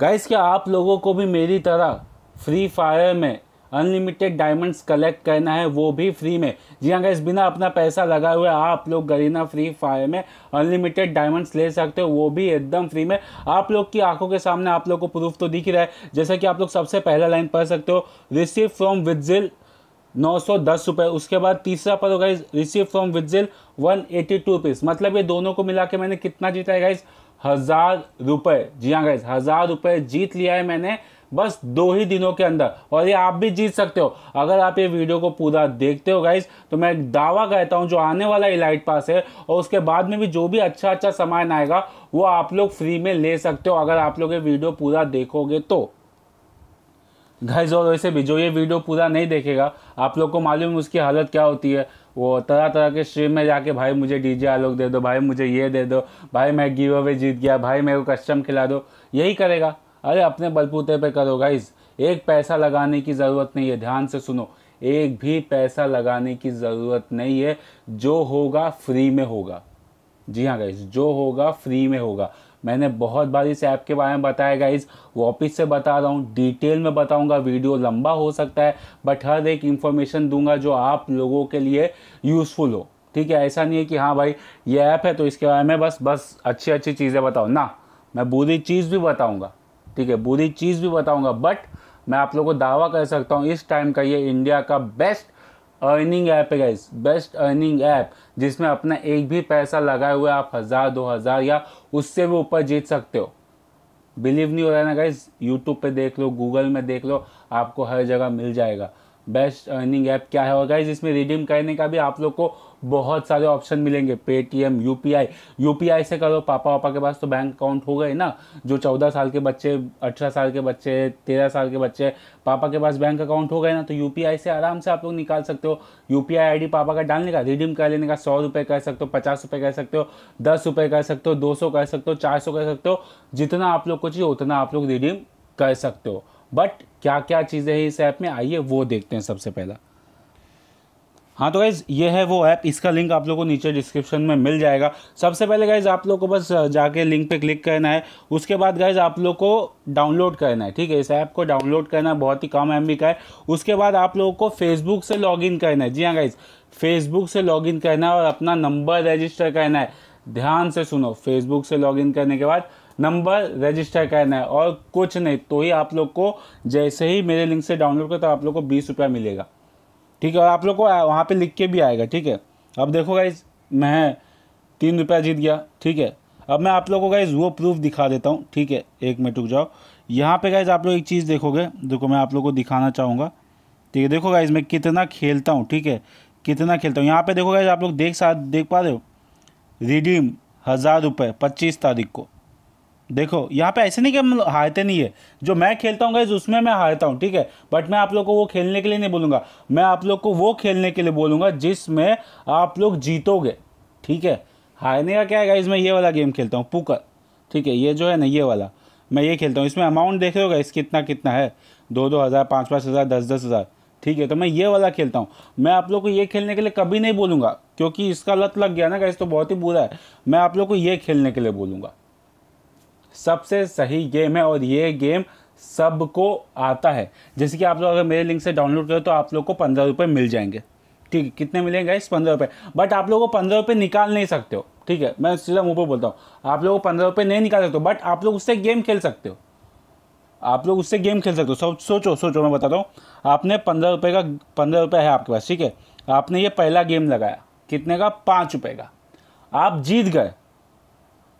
guys क्या आप लोगों को भी मेरी तरह फ्री फायर में अनलिमिटेड डायमंड्स कलेक्ट करना है वो भी फ्री में जी हाँ गाइस बिना अपना पैसा लगाए हुए आप लोग गरीना फ्री फायर में अनलिमिटेड डायमंड्स ले सकते हो वो भी एकदम फ्री में आप लोग की आंखों के सामने आप लोग को प्रूफ तो दिख ही रहा है जैसा कि आप लोग सबसे पहला लाइन पढ़ सकते हो रिसीव फ्रॉम विजिल नौ सौ दस रुपये उसके बाद तीसरा पद होगा रिसीव फ्रॉम विजिल वन एटी टू रुपीज़ मतलब ये दोनों को मिला के मैंने कितना जीता है गाइज़ हज़ार रुपये जी हाँ गैस हज़ार रुपये जीत लिया है मैंने बस दो ही दिनों के अंदर और ये आप भी जीत सकते हो अगर आप ये वीडियो को पूरा देखते हो गाइज तो मैं एक दावा कहता हूँ जो आने वाला इलाइट पास है और उसके बाद में भी जो भी अच्छा अच्छा सामान आएगा वो आप लोग फ्री में ले सकते हो अगर आप लोग ये वीडियो पूरा देखोगे तो घाइज और वैसे भी जो ये वीडियो पूरा नहीं देखेगा आप लोग को मालूम उसकी हालत क्या होती है वो तरह तरह के स्ट्रीम में जाके भाई मुझे डी जे आलोक दे दो भाई मुझे ये दे दो भाई मैं गिव अवे जीत गया भाई मेरे को कस्टम खिला दो यही करेगा अरे अपने बलबूते पे करो गाइज एक पैसा लगाने की ज़रूरत नहीं है ध्यान से सुनो एक भी पैसा लगाने की ज़रूरत नहीं है जो होगा फ्री में होगा जी हाँ गाइज जो होगा फ्री में होगा मैंने बहुत बार इस ऐप के बारे में बताया गाइज वापिस से बता रहा हूँ डिटेल में बताऊँगा वीडियो लंबा हो सकता है बट हर एक इन्फॉर्मेशन दूंगा जो आप लोगों के लिए यूज़फुल हो ठीक है ऐसा नहीं है कि हाँ भाई ये ऐप है तो इसके बारे में बस बस अच्छी अच्छी चीज़ें बताओ ना मैं बुरी चीज़ भी बताऊँगा ठीक है बुरी चीज़ भी बताऊँगा बट मैं आप लोगों को दावा कर सकता हूँ इस टाइम का ये इंडिया का बेस्ट अर्निंग ऐप है गाइज बेस्ट अर्निंग ऐप जिसमें अपना एक भी पैसा लगाए हुए आप हज़ार दो हज़ार या उससे भी ऊपर जीत सकते हो बिलीव नहीं हो रहा है ना गाइज यूट्यूब पे देख लो गूगल में देख लो आपको हर जगह मिल जाएगा बेस्ट अर्निंग ऐप क्या है और गाइज इसमें रिडीम करने का भी आप लोग को बहुत सारे ऑप्शन मिलेंगे पेटीएम यू पी आई से करो पापा वापा के पास तो बैंक अकाउंट हो गए ना जो चौदह साल के बच्चे अठारह साल के बच्चे तेरह साल के बच्चे पापा के पास बैंक अकाउंट हो गए ना तो यू से आराम से आप लोग निकाल सकते हो यू पी आई पापा का डालने का रिडीम कर लेने का सौ रुपये कर सकते हो पचास रुपये कर सकते हो दस रुपये कर सकते हो दो सौ कर सकते हो चार सौ कर सकते हो जितना आप लोग को चाहिए उतना आप लोग रिडीम कर सकते हो बट क्या क्या चीज़ें हैं इस ऐप में आइए वो देखते हैं सबसे पहला हाँ तो गाइज़ ये है वो ऐप इसका लिंक आप लोगों को नीचे डिस्क्रिप्शन में मिल जाएगा सबसे पहले गाइज़ आप लोग को बस जाके लिंक पे क्लिक करना है उसके बाद गाइज़ आप लोग को डाउनलोड करना है ठीक है इस ऐप को डाउनलोड करना है बहुत ही कम एम का है उसके बाद आप लोगों को फेसबुक से लॉगिन करना है जी हाँ गाइज़ फेसबुक से लॉगिन करना है और अपना नंबर रजिस्टर करना है ध्यान से सुनो फेसबुक से लॉगिन करने के बाद नंबर रजिस्टर करना है और कुछ नहीं तो ही आप लोग को जैसे ही मेरे लिंक से डाउनलोड करो तो आप लोग को बीस रुपया मिलेगा ठीक है और आप लोग को वहाँ पे लिख के भी आएगा ठीक है अब देखो गाइज मैं तीन रुपया जीत गया ठीक है अब मैं आप लोगों को गाइज वो प्रूफ दिखा देता हूँ ठीक है एक मिनट रुक जाओ यहाँ पे गाइज आप लोग एक चीज़ देखोगे देखो मैं आप लोग को दिखाना चाहूँगा ठीक है देखो गाइज मैं कितना खेलता हूँ ठीक है कितना खेलता हूँ यहाँ पर देखो गाइज आप लोग देख सा देख पा रहे हो रिडीम हज़ार रुपये पच्चीस तारीख को देखो यहाँ पे ऐसे नहीं कि हम हारते नहीं है जो मैं खेलता हूँ गाइज उसमें मैं हारता हूँ ठीक है बट मैं आप लोग को वो खेलने के लिए नहीं बोलूँगा मैं आप लोग को वो खेलने के लिए बोलूँगा जिसमें आप लोग जीतोगे ठीक है हारने का क्या है गाइज मैं ये वाला गेम खेलता हूँ पुकर ठीक है ये जो है ना ये वाला मैं ये खेलता हूँ इसमें अमाउंट देख रहे हो गाइज कितना कितना है दो दो हज़ार पाँच पाँच हज़ार दस दस हज़ार ठीक है तो मैं ये वाला खेलता हूँ मैं आप लोग को ये खेलने के लिए कभी नहीं बोलूँगा क्योंकि इसका लत लग गया ना गाइज तो बहुत ही बुरा है मैं आप लोग को ये खेलने के लिए बोलूँगा सबसे सही गेम है और ये गेम सबको आता है जैसे कि आप लोग अगर मेरे लिंक से डाउनलोड करो तो आप लोग को पंद्रह रुपये मिल जाएंगे ठीक है कितने मिलेंगे इस पंद्रह रुपये बट आप लोग को पंद्रह रुपये निकाल नहीं सकते हो ठीक है मैं सीधा मुँह पर बोलता हूँ आप लोग को पंद्रह रुपये नहीं निकाल सकते हो बट आप लोग उससे गेम खेल सकते हो आप लोग उससे गेम खेल सकते हो सब सोचो सोचो मैं बताता हूँ आपने पंद्रह रुपये का पंद्रह रुपये है आपके पास ठीक है आपने ये पहला गेम लगाया कितने का पाँच रुपये का आप जीत गए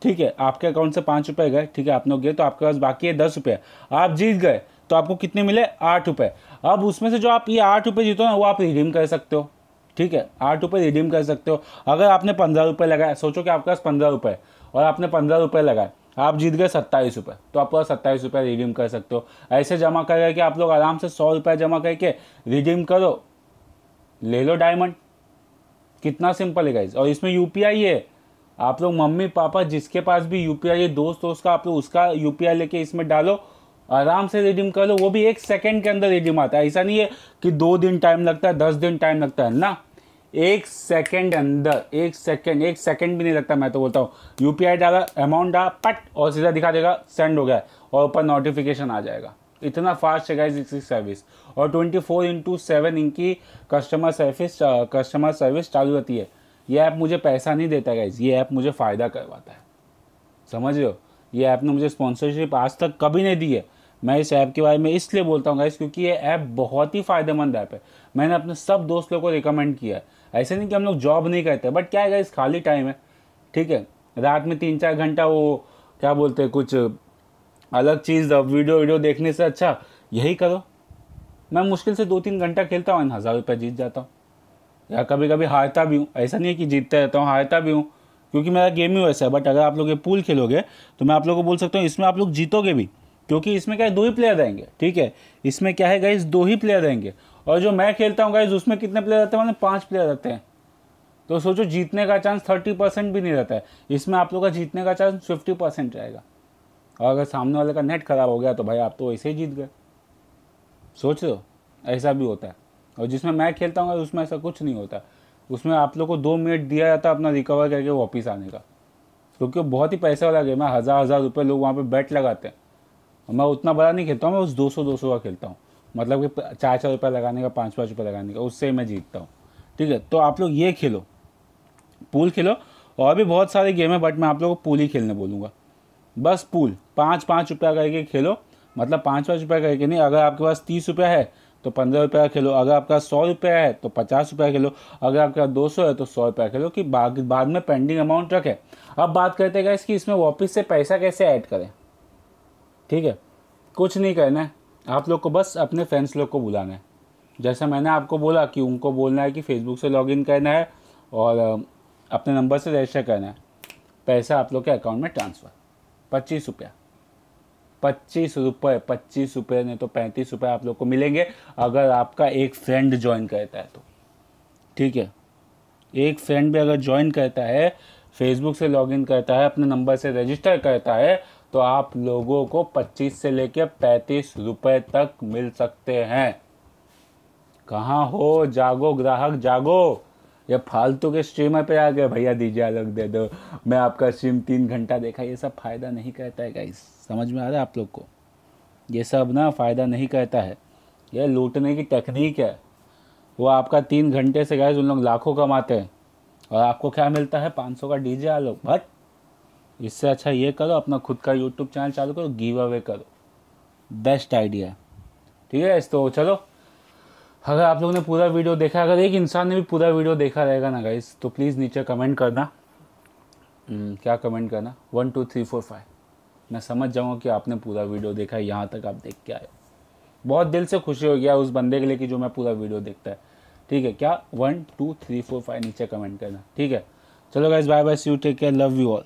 ठीक है आपके अकाउंट से पाँच रुपये गए ठीक है आपने गए तो आपके पास बाकी है दस रुपये आप जीत गए तो आपको कितने मिले आठ रुपये अब उसमें से जो आप ये आठ रुपये जीतो ना वो आप रिडीम कर सकते हो ठीक है आठ रुपये रिडीम कर सकते हो अगर आपने पंद्रह रुपये लगाए सोचो कि आपके पास पंद्रह रुपये और आपने पंद्रह रुपये लगाए आप जीत गए सत्ताईस रुपये तो आप पूरा सत्ताईस रुपये रिडीम कर सकते हो ऐसे जमा कर कि आप लोग आराम से सौ रुपये जमा करके रिडीम करो ले लो डायमंड कितना सिंपल है गाइज और इसमें यू है आप लोग मम्मी पापा जिसके पास भी यू पी दोस्त दोस्त का आप लोग उसका यू पी लेके इसमें डालो आराम से रिडीम कर लो वो भी एक सेकेंड के अंदर रिडीम आता है ऐसा नहीं है कि दो दिन टाइम लगता है दस दिन टाइम लगता है ना एक सेकेंड अंदर एक सेकेंड एक सेकेंड भी नहीं लगता मैं तो बोलता हूँ यू पी आई डाला अमाउंट डाला पट और सीधा दिखा देगा सेंड हो गया और ऊपर नोटिफिकेशन आ जाएगा इतना फास्ट है गाइज इसकी सर्विस और ट्वेंटी फोर इंटू सेवन इनकी कस्टमर सर्विस कस्टमर सर्विस चालू रहती है ये ऐप मुझे पैसा नहीं देता गाइज ये ऐप मुझे फ़ायदा करवाता है समझ रहे हो ये ऐप ने मुझे स्पॉन्सरशिप आज तक कभी नहीं दी है मैं इस ऐप के बारे में इसलिए बोलता हूँ गाइज क्योंकि ये ऐप बहुत ही फ़ायदेमंद ऐप है मैंने अपने सब दोस्त लोग को रिकमेंड किया है ऐसे नहीं कि हम लोग जॉब नहीं करते बट क्या है गाइज खाली टाइम है ठीक है रात में तीन चार घंटा वो क्या बोलते हैं कुछ अलग चीज़ वीडियो वीडियो देखने से अच्छा यही करो मैं मुश्किल से दो तीन घंटा खेलता हूँ हज़ार रुपये जीत जाता हूँ या कभी कभी हारता भी हूँ ऐसा नहीं है कि जीतता रहता हूँ हारता भी हूँ क्योंकि मेरा गेम ही वैसा है बट अगर आप लोग ये पूल खेलोगे तो मैं आप लोग को बोल सकता हूँ इसमें आप लोग जीतोगे भी क्योंकि इसमें क्या है दो ही प्लेयर रहेंगे ठीक है इसमें क्या है गाइज दो ही प्लेयर रहेंगे और जो मैं खेलता हूँ गाइज उसमें कितने प्लेयर रहते हैं मतलब पाँच प्लेयर रहते हैं तो सोचो जीतने का चांस थर्टी परसेंट भी नहीं रहता है इसमें आप लोग का जीतने का चांस फिफ्टी परसेंट रहेगा और अगर सामने वाले का नेट ख़राब हो गया तो भाई आप तो ऐसे ही जीत गए सोच लो ऐसा भी होता है और जिसमें मैं खेलता हूँ उसमें ऐसा कुछ नहीं होता उसमें आप लोग को दो मिनट दिया जाता है अपना रिकवर करके वापस आने का क्योंकि वो बहुत ही पैसे वाला गेम है हज़ार हज़ार रुपये लोग वहाँ पर बैट लगाते हैं और मैं उतना बड़ा नहीं खेलता हूँ मैं उस दो सौ दो सौ का खेलता हूँ मतलब कि चार चार रुपये लगाने का पाँच पाँच रुपये लगाने का उससे मैं जीतता हूँ ठीक है तो आप लोग ये खेलो पूल खेलो और भी बहुत सारे गेम है बट मैं आप लोग को पूल ही खेलने बोलूँगा बस पूल पाँच पाँच रुपया करके खेलो मतलब पाँच पाँच रुपया करके नहीं अगर आपके पास तीस रुपया है तो पंद्रह रुपया खेलो अगर आपका सौ रुपया है तो पचास रुपया खेलो अगर आपका दो सौ है तो सौ रुपया खेलो कि बाद बाद में पेंडिंग अमाउंट रखें अब बात करते हैं कि इसमें वापस से पैसा कैसे ऐड करें ठीक है कुछ नहीं करना है आप लोग को बस अपने फ्रेंड्स लोग को बुलाना है जैसा मैंने आपको बोला कि उनको बोलना है कि फेसबुक से लॉगिन करना है और अपने नंबर से रजिस्टर करना है पैसा आप लोग के अकाउंट में ट्रांसफ़र पच्चीस रुपया पच्चीस रुपये पच्चीस रुपये नहीं तो पैंतीस रुपये आप लोग को मिलेंगे अगर आपका एक फ्रेंड ज्वाइन करता है तो ठीक है एक फ्रेंड भी अगर ज्वाइन करता है फेसबुक से लॉगिन करता है अपने नंबर से रजिस्टर करता है तो आप लोगों को 25 से लेकर पैंतीस रुपये तक मिल सकते हैं कहाँ हो जागो ग्राहक जागो या फालतू के स्ट्रीमर पे आ गए भैया दीजिए अलग दे दो मैं आपका स्ट्रीम तीन घंटा देखा ये सब फ़ायदा नहीं कहता है गाइस समझ में आ रहा है आप लोग को ये सब ना फ़ायदा नहीं कहता है ये लूटने की टेक्निक है वो आपका तीन घंटे से गाइस उन लोग लाखों कमाते हैं और आपको क्या मिलता है पाँच सौ का डी जे आलोक बट इससे अच्छा ये करो अपना खुद का यूट्यूब चैनल चालू करो गिव अवे करो बेस्ट आइडिया ठीक है तो चलो अगर आप लोगों ने पूरा वीडियो देखा अगर एक इंसान ने भी पूरा वीडियो देखा रहेगा ना गाइस तो प्लीज़ नीचे कमेंट करना हम्म, क्या कमेंट करना one two three four five मैं समझ जाऊँगा कि आपने पूरा वीडियो देखा है यहाँ तक आप देख के आए बहुत दिल से खुशी हो गया उस बंदे के लिए कि जो मैं पूरा वीडियो देखता है ठीक है क्या one two three four five नीचे कमेंट करना ठीक है चलो guys bye bye see you take care love you all